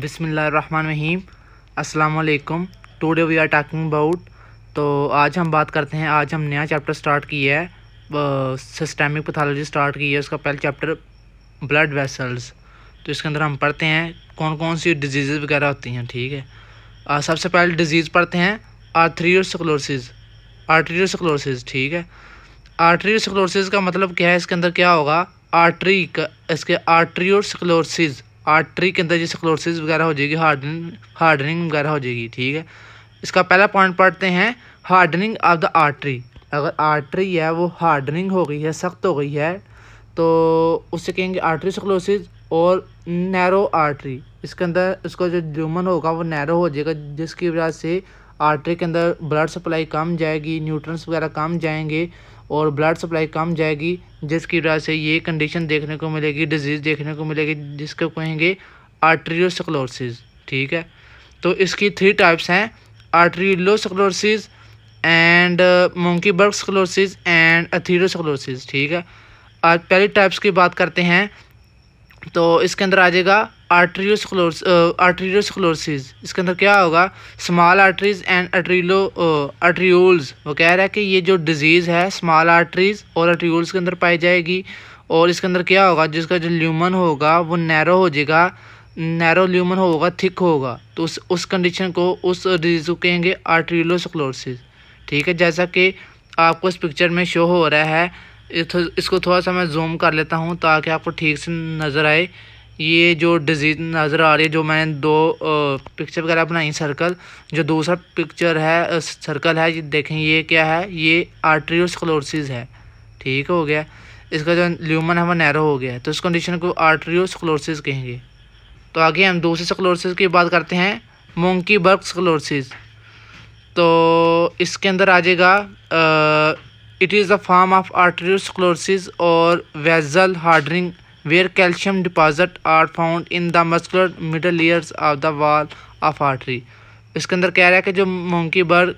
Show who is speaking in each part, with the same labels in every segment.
Speaker 1: बिसमीम असलकुम today we are talking about तो आज हम बात करते हैं आज हम नया चैप्टर स्टार्ट किया है सिस्टेमिक पैथोलॉजी स्टार्ट की है उसका पहला चैप्टर ब्लड वेसल्स तो इसके अंदर हम पढ़ते हैं कौन कौन सी डिजीज़ वगैरह होती हैं ठीक है आ, सबसे पहले डिजीज़ पढ़ते हैं और आर्टरियोसक्लोसिस ठीक है आर्टरियोसक्लोसिस का मतलब क्या है इसके अंदर क्या होगा आर्टरी इसके आर्टरियोसक्लोसिस आर्टरी के अंदर जैसे क्लोसिस वगैरह हो जाएगी हार्डनिंग हार्डनिंग वगैरह हो जाएगी ठीक है इसका पहला पॉइंट पढ़ते हैं हार्डनिंग ऑफ द आर्टरी अगर आर्टरी है वो हार्डनिंग हो गई है सख्त हो गई है तो उससे कहेंगे आर्टरी सक्लोसिस और नैरो आर्टरी इसके अंदर उसका जो ड्यूमन होगा वो नैरो हो जाएगा जिसकी वजह से आर्टरी के अंदर ब्लड सप्लाई कम जाएगी न्यूट्रंस वगैरह कम जाएंगे और ब्लड सप्लाई कम जाएगी जिसकी वजह से ये कंडीशन देखने को मिलेगी डिजीज़ देखने को मिलेगी जिसको कहेंगे आर्ट्रियोसक्लोरसिस ठीक है तो इसकी थ्री टाइप्स हैं arteriosclerosis and Monckeberg sclerosis and atherosclerosis ठीक है आज पहली टाइप्स की बात करते हैं तो इसके अंदर आ जाएगा आर्ट्रियोसक्लोस क्लोरसिस इसके अंदर क्या होगा small arteries and arteriole arterioles वो कह रहा है कि ये जो डिजीज़ है स्मॉल आर्टरीज और अट्रियोल्स के अंदर पाई जाएगी और इसके अंदर क्या होगा जिसका जो ल्यूमन होगा वो नैरो हो जाएगा नैरो ल्यूमन होगा थिक होगा तो उस उस कंडीशन को उस डिजीज़ को कहेंगे आर्ट्रीलोसक्लोरसिस ठीक है जैसा कि आपको इस पिक्चर में शो हो रहा है इसको थोड़ा सा मैं जूम कर लेता हूँ ताकि आपको ठीक से नज़र आए ये जो डिजीज़ नज़र आ रही है जो मैंने दो पिक्चर वगैरह बनाई सर्कल जो दूसरा पिक्चर है सर्कल है ये देखें ये क्या है ये आर्ट्रियोस्कलोरसिस है ठीक हो गया इसका जो ल्यूमन है वो नैरो हो गया है तो इस कंडीशन को आर्ट्रियोस्कलोरसिस कहेंगे तो आगे हम दूसरे स्कलोरसिस की बात करते हैं मोंकी बर्ग स्कलोरसिस तो इसके अंदर आ जाएगा it is a form of arteriosclerosis और vessel hardening where calcium deposit are found in the muscular middle layers of the wall of artery इसके अंदर कह रहा है कि जो मोंकी बर्ग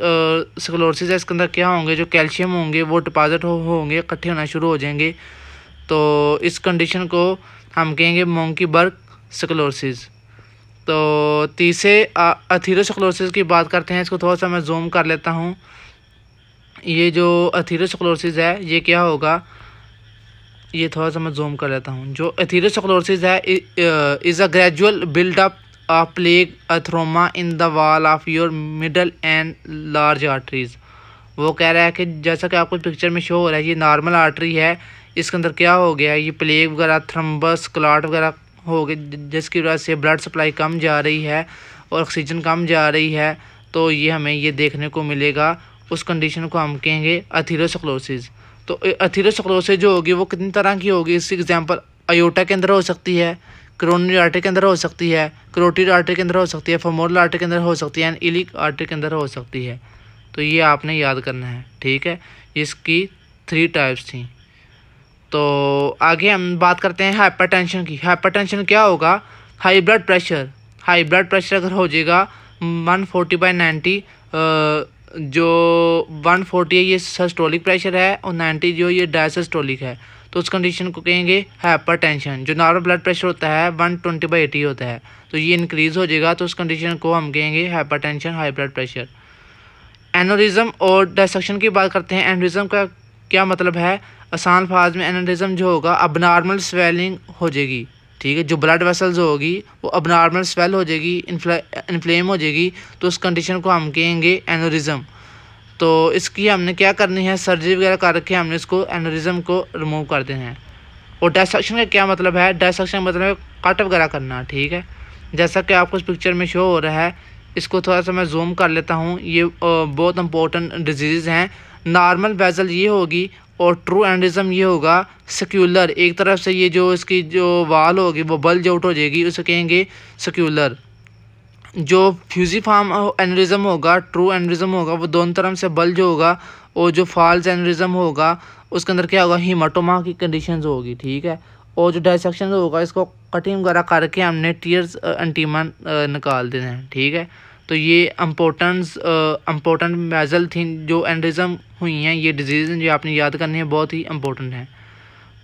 Speaker 1: स्कलोरसिस है इसके अंदर क्या होंगे जो कैल्शियम होंगे वो डिपॉजिट हो, होंगे इकट्ठे होना शुरू हो जाएंगे तो इस कंडीशन को हम कहेंगे मोंकी बर्ग स्कलोरसिस तो तीसरे अथीरोस्कलोरसिस की बात करते हैं इसको थोड़ा सा मैं जूम कर लेता हूँ ये जो एथीरोस्क्लोरसिस है ये क्या होगा ये थोड़ा सा मैं जूम कर लेता हूँ जो एथीरोस्क्लोरसिस है is a gradual buildup of plaque atheroma in the wall of your middle and large arteries वो कह रहा है कि जैसा कि आपको पिक्चर में शो हो रहा है ये नॉर्मल आर्टरी है इसके अंदर क्या हो गया ये प्लेग वगैरह थ्रम्बस क्लाट वगैरह हो गए जिसकी वजह से ब्लड सप्लाई कम जा रही है और ऑक्सीजन कम जा रही है तो ये हमें ये देखने को मिलेगा उस कंडीशन को हम कहेंगे अथीरोसक्लोसिस तो अथीरोसक्लोसिस जो होगी वो कितनी तरह की होगी इसकी एग्जाम्पल अयोटा के अंदर हो सकती है क्रोनरी आर्टरी के अंदर हो सकती है क्रोटिड आर्टरी के अंदर हो सकती है फोमोरल आर्टरी के अंदर हो सकती है एंड इलिक आर्टरी के अंदर हो सकती है तो ये आपने याद करना है ठीक है इसकी थ्री टाइप्स थी तो आगे हम बात करते हैं टेंशन की टेंशन क्या होगा high blood pressure high blood pressure अगर हो जाएगा वन फोर्टी बाई नाइन्टी जो 140 है ये सस्टोलिक प्रेशर है और 90 जो ये डायसस्टोलिक है तो उस कंडीशन को कहेंगे हाइपर टेंशन जो नॉर्मल ब्लड प्रेशर होता है वन ट्वेंटी बाई एटी होता है तो ये इंक्रीज़ हो जाएगा तो उस कंडीशन को हम कहेंगे hypertension high blood pressure aneurysm और डायसेक्शन की बात करते हैं एनोरिज्म का क्या मतलब है आसान फाज में एनोरिज्म जो होगा अब नॉर्मल स्वेलिंग हो जाएगी ठीक है जो ब्लड वेसल्स होगी वो अब नॉर्मल स्वेल हो जाएगी इन्फ्लेम हो जाएगी तो उस कंडीशन को हम कहेंगे एनोरिज़म तो इसकी हमने क्या करनी है सर्जरी वगैरह कर रखी है हमने इसको एनोरिज़म को रिमूव कर देना है और डायसक्शन का क्या मतलब है का मतलब कट वगैरह करना ठीक है जैसा कि आपको इस पिक्चर में शो हो रहा है इसको थोड़ा सा मैं जूम कर लेता हूँ ये बहुत इंपॉर्टेंट डिजीज़ हैं नॉर्मल बेज़ल ये होगी और ट्रू एंडिज़म ये होगा सेक्यूलर एक तरफ से ये जो इसकी जो वाल होगी वो बल्ज आउट हो जाएगी उसे कहेंगे सेक्यूलर जो फ्यूजी फार्म एनरिज़म होगा ट्रू एनरिज़म होगा वो दोनों तरफ से बल्ज होगा और जो फॉल्स एनरिज़म होगा उसके अंदर क्या होगा हीमाटोमा की कंडीशन होगी ठीक है और जो डाइसेक्शन होगा इसको कटिंग वगैरह करके हमने टीयर्स एंटीमा uh, uh, निकाल देना है ठीक है तो ये इम्पोर्टेंस इम्पोर्टेंट मेजल थी जो एंड्रिज़म हुई हैं ये डिजीज़ जो आपने याद करनी है बहुत ही इम्पोर्टेंट हैं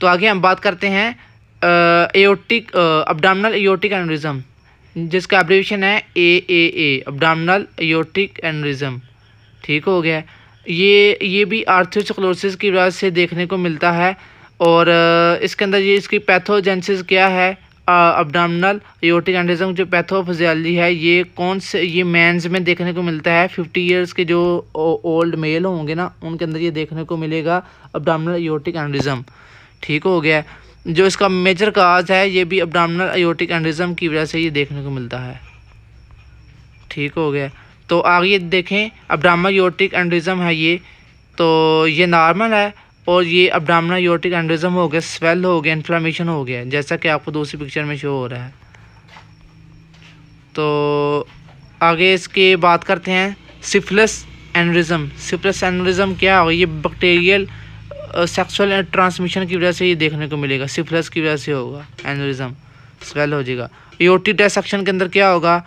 Speaker 1: तो आगे हम बात करते हैं एओटिक अबडामनल एओटिक एनरिज़म जिसका एब्रेविएशन है ए ए ए अबडामनल एओटिक एनरिज़म ठीक हो गया ये ये भी आर्थोसिक्लोसिस की वजह से देखने को मिलता है और इसके अंदर ये इसकी पैथोजेंसिस क्या है अबडामनल योटिक एंडिज्म जो पैथोफिजियाली है ये कौन से ये मैंस में देखने को मिलता है फिफ्टी ईयर्स के जो ओल्ड मेल होंगे ना उनके अंदर ये देखने को मिलेगा अबडामनल योटिक एंडिज्म ठीक हो गया जो इसका मेजर काज है ये भी अबडामनल अयोटिक एंडिज्म की वजह से ये देखने को मिलता है ठीक हो गया तो आगे देखें अबडामल योटिक एंडिज्म है ये तो ये नॉर्मल है और ये डामना योटिक एंड्रिज्म हो गया स्वेल हो गया इन्फ्लामेशन हो गया जैसा कि आपको दूसरी पिक्चर में शो हो रहा है तो आगे इसके बात करते हैं सिफिलस एनरिज्म सिफिलस एनरिज्म क्या होगा ये बैक्टीरियल सेक्सुअल ट्रांसमिशन की वजह से ये देखने को मिलेगा सिफिलस की वजह से होगा एनरिज्म स्वेल हो जाएगा योटिक डाइसेक्शन के अंदर क्या होगा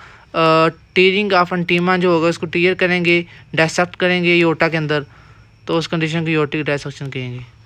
Speaker 1: टीरिंग ऑफ एंटीमा जो होगा उसको टीयर करेंगे डायसेक्ट करेंगे योटा के अंदर तो उस कंडीशन को योटिक डाइसेक्शन कहेंगे